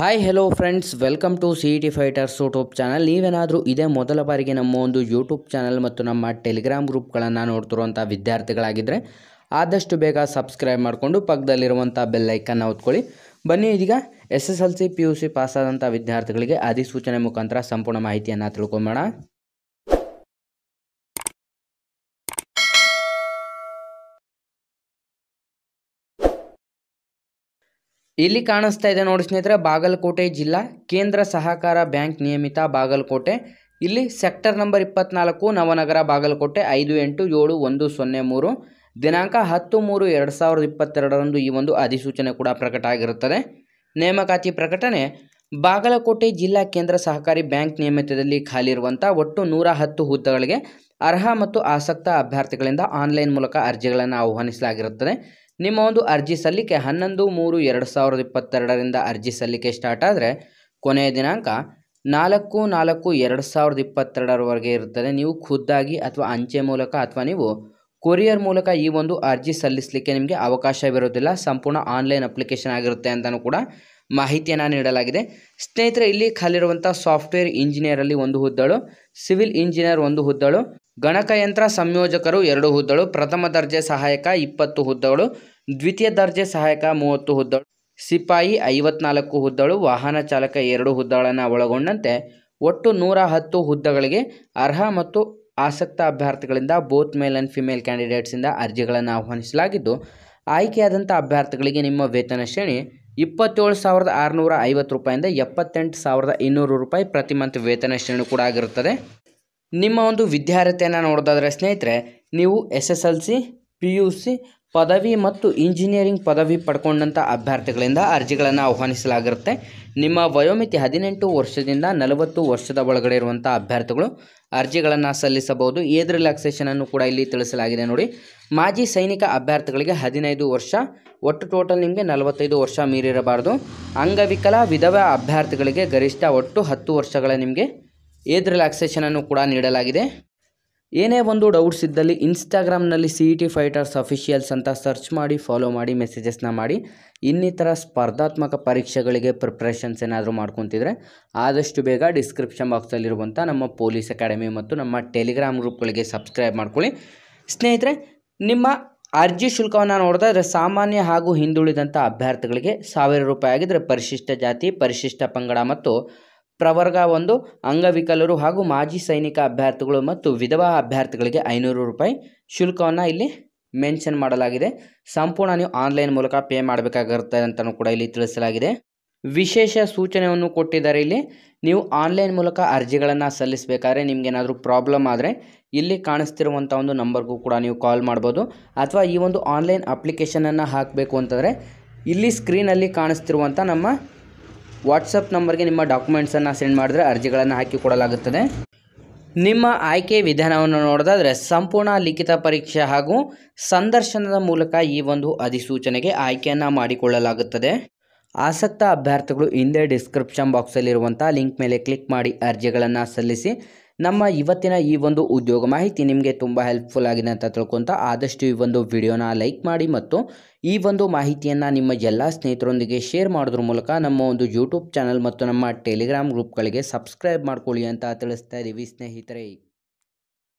hi hello friends welcome to C T fighters YouTube channel ನೀವೇನಾದರೂ ಇದೇ ಮೊದಲ ಬಾರಿಗೆ ನಮ್ಮ ಒಂದು ಯೂಟ್ಯೂಬ್ ಚಾನಲ್ ಮತ್ತು ನಮ್ಮ ಟೆಲಿಗ್ರಾಮ್ ಗ್ರೂಪ್ಗಳನ್ನು ನೋಡ್ತಿರುವಂಥ ವಿದ್ಯಾರ್ಥಿಗಳಾಗಿದ್ದರೆ ಆದಷ್ಟು ಬೇಗ ಸಬ್ಸ್ಕ್ರೈಬ್ ಮಾಡಿಕೊಂಡು ಪಕ್ಕದಲ್ಲಿರುವಂಥ ಬೆಲ್ಲೈಕನ್ನು ಹೊತ್ಕೊಳ್ಳಿ ಬನ್ನಿ ಇದೀಗ S S L C P U C ಪಾಸಾದಂಥ ವಿದ್ಯಾರ್ಥಿಗಳಿಗೆ ಅಧಿಸೂಚನೆ ಮುಖಾಂತರ ಸಂಪೂರ್ಣ ಮಾಹಿತಿಯನ್ನು ತಿಳ್ಕೊಂಬೋಣ ಇಲ್ಲಿ ಕಾಣಿಸ್ತಾ ಇದೆ ನೋಡಿ ಸ್ನೇಹಿತರೆ ಬಾಗಲಕೋಟೆ ಜಿಲ್ಲಾ ಕೇಂದ್ರ ಸಹಕಾರ ಬ್ಯಾಂಕ್ ನಿಯಮಿತ ಬಾಗಲಕೋಟೆ ಇಲ್ಲಿ ಸೆಕ್ಟರ್ ನಂಬರ್ ಇಪ್ಪತ್ನಾಲ್ಕು ನವನಗರ ಬಾಗಲಕೋಟೆ ಐದು ಎಂಟು ಏಳು ಒಂದು ಸೊನ್ನೆ ಮೂರು ದಿನಾಂಕ ಹತ್ತು ಮೂರು ಎರಡು ಸಾವಿರದ ಇಪ್ಪತ್ತೆರಡರಂದು ಈ ಒಂದು ಅಧಿಸೂಚನೆ ಕೂಡ ಪ್ರಕಟ ಆಗಿರುತ್ತದೆ ನೇಮಕಾತಿ ಪ್ರಕಟಣೆ ಬಾಗಲಕೋಟೆ ಜಿಲ್ಲಾ ಕೇಂದ್ರ ಸಹಕಾರಿ ಬ್ಯಾಂಕ್ ನಿಯಮಿತದಲ್ಲಿ ಖಾಲಿ ಇರುವಂಥ ಒಟ್ಟು ನೂರ ಹತ್ತು ಹುದ್ದೆಗಳಿಗೆ ಅರ್ಹ ಮತ್ತು ಆಸಕ್ತ ಅಭ್ಯರ್ಥಿಗಳಿಂದ ಆನ್ಲೈನ್ ಮೂಲಕ ಅರ್ಜಿಗಳನ್ನು ಆಹ್ವಾನಿಸಲಾಗಿರುತ್ತದೆ ನಿಮ್ಮ ಒಂದು ಅರ್ಜಿ ಸಲ್ಲಿಕೆ ಹನ್ನೊಂದು ಮೂರು ಎರಡು ಸಾವಿರದ ಇಪ್ಪತ್ತೆರಡರಿಂದ ಅರ್ಜಿ ಸಲ್ಲಿಕೆ ಸ್ಟಾರ್ಟ್ ಆದರೆ ಕೊನೆಯ ದಿನಾಂಕ ನಾಲ್ಕು ನಾಲ್ಕು ಎರಡು ಸಾವಿರದ ಇಪ್ಪತ್ತೆರಡರವರೆಗೆ ಇರುತ್ತದೆ ನೀವು ಖುದ್ದಾಗಿ ಅಥವಾ ಅಂಚೆ ಮೂಲಕ ಅಥವಾ ನೀವು ಕೊರಿಯರ್ ಮೂಲಕ ಈ ಒಂದು ಅರ್ಜಿ ಸಲ್ಲಿಸಲಿಕ್ಕೆ ನಿಮಗೆ ಅವಕಾಶವಿರೋದಿಲ್ಲ ಸಂಪೂರ್ಣ ಆನ್ಲೈನ್ ಅಪ್ಲಿಕೇಶನ್ ಆಗಿರುತ್ತೆ ಅಂತಲೂ ಕೂಡ ಮಾಹಿತಿಯನ್ನು ನೀಡಲಾಗಿದೆ ಸ್ನೇಹಿತರೆ ಇಲ್ಲಿ ಖಾಲಿರುವಂಥ ಸಾಫ್ಟ್ವೇರ್ ಇಂಜಿನಿಯರಲ್ಲಿ ಒಂದು ಹುದ್ದಳು ಸಿವಿಲ್ ಇಂಜಿನಿಯರ್ ಒಂದು ಹುದ್ದಳು ಗಣಕಯಂತ್ರ ಸಂಯೋಜಕರು ಎರಡು ಹುದ್ದಳು ಪ್ರಥಮ ದರ್ಜೆ ಸಹಾಯಕ ಇಪ್ಪತ್ತು ಹುದ್ದಗಳು ದ್ವಿತೀಯ ದರ್ಜೆ ಸಹಾಯಕ ಮೂವತ್ತು ಹುದ್ದಳು ಸಿಪಾಯಿ ಐವತ್ನಾಲ್ಕು ಹುದ್ದಳು ವಾಹನ ಚಾಲಕ ಎರಡು ಹುದ್ದಗಳನ್ನು ಒಳಗೊಂಡಂತೆ ಒಟ್ಟು ನೂರ ಹತ್ತು ಹುದ್ದೆಗಳಿಗೆ ಅರ್ಹ ಮತ್ತು ಆಸಕ್ತ ಅಭ್ಯರ್ಥಿಗಳಿಂದ ಬೋತ್ ಮೇಲ್ ಆ್ಯಂಡ್ ಫಿಮೇಲ್ ಕ್ಯಾಂಡಿಡೇಟ್ಸಿಂದ ಅರ್ಜಿಗಳನ್ನು ಆಹ್ವಾನಿಸಲಾಗಿದ್ದು ಆಯ್ಕೆಯಾದಂಥ ಅಭ್ಯರ್ಥಿಗಳಿಗೆ ನಿಮ್ಮ ವೇತನ ಶ್ರೇಣಿ ಇಪ್ಪತ್ತೇಳು ಸಾವಿರದ ಆರುನೂರ ಐವತ್ತು ರೂಪಾಯಿಂದ ಎಪ್ಪತ್ತೆಂಟು ಸಾವಿರದ ಇನ್ನೂರು ರೂಪಾಯಿ ಪ್ರತಿ ಮಂತ್ ವೇತನ ಶ್ರೇಣಿ ಕೂಡ ಆಗಿರುತ್ತದೆ ನಿಮ್ಮ ಒಂದು ವಿದ್ಯಾರ್ಹತೆಯನ್ನು ನೋಡೋದಾದರೆ ಸ್ನೇಹಿತರೆ ನೀವು S S L C P U C ಪದವಿ ಮತ್ತು ಇಂಜಿನಿಯರಿಂಗ್ ಪದವಿ ಪಡ್ಕೊಂಡಂಥ ಅಭ್ಯರ್ಥಿಗಳಿಂದ ಅರ್ಜಿಗಳನ್ನು ಆಹ್ವಾನಿಸಲಾಗಿರುತ್ತೆ ನಿಮ್ಮ ವಯೋಮಿತಿ ಹದಿನೆಂಟು ವರ್ಷದಿಂದ ನಲವತ್ತು ವರ್ಷದ ಒಳಗಡೆ ಇರುವಂಥ ಅಭ್ಯರ್ಥಿಗಳು ಅರ್ಜಿಗಳನ್ನು ಸಲ್ಲಿಸಬಹುದು ಏದ್ ರಿಲ್ಯಾಕ್ಸೇಷನನ್ನು ಕೂಡ ಇಲ್ಲಿ ತಿಳಿಸಲಾಗಿದೆ ನೋಡಿ ಮಾಜಿ ಸೈನಿಕ ಅಭ್ಯರ್ಥಿಗಳಿಗೆ ಹದಿನೈದು ವರ್ಷ ಒಟ್ಟು ಟೋಟಲ್ ನಿಮಗೆ ನಲವತ್ತೈದು ವರ್ಷ ಮೀರಿರಬಾರ್ದು ಅಂಗವಿಕಲ ವಿಧವ ಅಭ್ಯರ್ಥಿಗಳಿಗೆ ಗರಿಷ್ಠ ಒಟ್ಟು ಹತ್ತು ವರ್ಷಗಳ ನಿಮಗೆ ಏದ್ ರಿಲ್ಯಾಕ್ಸೇಷನನ್ನು ಕೂಡ ನೀಡಲಾಗಿದೆ ಏನೇ ಒಂದು ಡೌಟ್ಸ್ ಇದ್ದಲ್ಲಿ ಇನ್ಸ್ಟಾಗ್ರಾಮ್ನಲ್ಲಿ C E T fighters officials ಅಂತ ಸರ್ಚ್ ಮಾಡಿ ಫಾಲೋ ಮಾಡಿ ಮೆಸೇಜಸ್ನ ಮಾಡಿ ಇನ್ನಿತರ ಸ್ಪರ್ಧಾತ್ಮಕ ಪರೀಕ್ಷೆಗಳಿಗೆ ಪ್ರಿಪ್ರೇಷನ್ಸ್ ಏನಾದರೂ ಮಾಡ್ಕೊತಿದ್ರೆ ಆದಷ್ಟು ಬೇಗ ಡಿಸ್ಕ್ರಿಪ್ಷನ್ ಬಾಕ್ಸಲ್ಲಿರುವಂಥ ನಮ್ಮ ಪೊಲೀಸ್ ಅಕಾಡೆಮಿ ಮತ್ತು ನಮ್ಮ ಟೆಲಿಗ್ರಾಮ್ ಗ್ರೂಪ್ಗಳಿಗೆ ಸಬ್ಸ್ಕ್ರೈಬ್ ಮಾಡ್ಕೊಳ್ಳಿ ಸ್ನೇಹಿತರೆ ನಿಮ್ಮ ಅರ್ಜಿ ಶುಲ್ಕವನ್ನು ನೋಡಿದ್ರೆ ಸಾಮಾನ್ಯ ಹಾಗೂ ಹಿಂದುಳಿದಂಥ ಅಭ್ಯರ್ಥಿಗಳಿಗೆ ಸಾವಿರ ರೂಪಾಯಿ ಆಗಿದ್ದರೆ ಪರಿಶಿಷ್ಟ ಜಾತಿ ಪರಿಶಿಷ್ಟ ಪಂಗಡ ಮತ್ತು ಪ್ರವರ್ಗ ಒಂದು ಅಂಗವಿಕಲರು ಹಾಗೂ ಮಾಜಿ ಸೈನಿಕ ಅಭ್ಯರ್ಥಿಗಳು ಮತ್ತು ವಿಧವಾ ಅಭ್ಯರ್ಥಿಗಳಿಗೆ ಐನೂರು ರೂಪಾಯಿ ಶುಲ್ಕವನ್ನು ಇಲ್ಲಿ ಮೆನ್ಷನ್ ಮಾಡಲಾಗಿದೆ ಸಂಪೂರ್ಣ ನೀವು ಆನ್ಲೈನ್ ಮೂಲಕ ಪೇ ಮಾಡಬೇಕಾಗಿರುತ್ತೆ ಅಂತಲೂ ಕೂಡ ಇಲ್ಲಿ ತಿಳಿಸಲಾಗಿದೆ ವಿಶೇಷ ಸೂಚನೆಯನ್ನು ಕೊಟ್ಟಿದ್ದಾರೆ ಇಲ್ಲಿ ನೀವು ಆನ್ಲೈನ್ ಮೂಲಕ ಅರ್ಜಿಗಳನ್ನು ಸಲ್ಲಿಸಬೇಕಾದ್ರೆ ಏನಾದರೂ ಪ್ರಾಬ್ಲಮ್ ಆದರೆ ಇಲ್ಲಿ ಕಾಣಿಸ್ತಿರುವಂಥ ಒಂದು ನಂಬರ್ಗೂ ಕೂಡ ನೀವು ಕಾಲ್ ಮಾಡ್ಬೋದು ಅಥವಾ ಈ ಒಂದು ಆನ್ಲೈನ್ ಅಪ್ಲಿಕೇಶನನ್ನು ಹಾಕಬೇಕು ಅಂತಂದರೆ ಇಲ್ಲಿ ಸ್ಕ್ರೀನಲ್ಲಿ ಕಾಣಿಸ್ತಿರುವಂಥ ನಮ್ಮ ವಾಟ್ಸಪ್ ನಂಬರ್ಗೆ ನಿಮ್ಮ ಡಾಕ್ಯುಮೆಂಟ್ಸನ್ನು ಸೆಂಡ್ ಮಾಡಿದ್ರೆ ಅರ್ಜಿಗಳನ್ನು ಹಾಕಿ ಕೊಡಲಾಗುತ್ತದೆ ನಿಮ್ಮ ಆಯ್ಕೆ ವಿಧಾನವನ್ನು ನೋಡೋದಾದರೆ ಸಂಪೂರ್ಣ ಲಿಖಿತ ಪರೀಕ್ಷೆ ಹಾಗೂ ಸಂದರ್ಶನದ ಮೂಲಕ ಈ ಒಂದು ಅಧಿಸೂಚನೆಗೆ ಆಯ್ಕೆಯನ್ನು ಮಾಡಿಕೊಳ್ಳಲಾಗುತ್ತದೆ ಆಸಕ್ತ ಅಭ್ಯರ್ಥಿಗಳು ಹಿಂದೆ ಡಿಸ್ಕ್ರಿಪ್ಷನ್ ಬಾಕ್ಸಲ್ಲಿರುವಂಥ ಲಿಂಕ್ ಮೇಲೆ ಕ್ಲಿಕ್ ಮಾಡಿ ಅರ್ಜಿಗಳನ್ನು ಸಲ್ಲಿಸಿ ನಮ್ಮ ಇವತ್ತಿನ ಈ ಒಂದು ಉದ್ಯೋಗ ಮಾಹಿತಿ ನಿಮಗೆ ತುಂಬ ಹೆಲ್ಪ್ಫುಲ್ ಆಗಿದೆ ಅಂತ ತಿಳ್ಕೊತ ಆದಷ್ಟು ಈ ಒಂದು ವಿಡಿಯೋನ ಲೈಕ್ ಮಾಡಿ ಮತ್ತು ಈ ಒಂದು ಮಾಹಿತಿಯನ್ನು ನಿಮ್ಮ ಎಲ್ಲ ಸ್ನೇಹಿತರೊಂದಿಗೆ ಶೇರ್ ಮಾಡೋದ್ರ ಮೂಲಕ ನಮ್ಮ ಒಂದು ಯೂಟ್ಯೂಬ್ ಚಾನಲ್ ಮತ್ತು ನಮ್ಮ ಟೆಲಿಗ್ರಾಮ್ ಗ್ರೂಪ್ಗಳಿಗೆ ಸಬ್ಸ್ಕ್ರೈಬ್ ಮಾಡ್ಕೊಳ್ಳಿ ಅಂತ ತಿಳಿಸ್ತಾ ಇದ್ದೀವಿ ಸ್ನೇಹಿತರೆ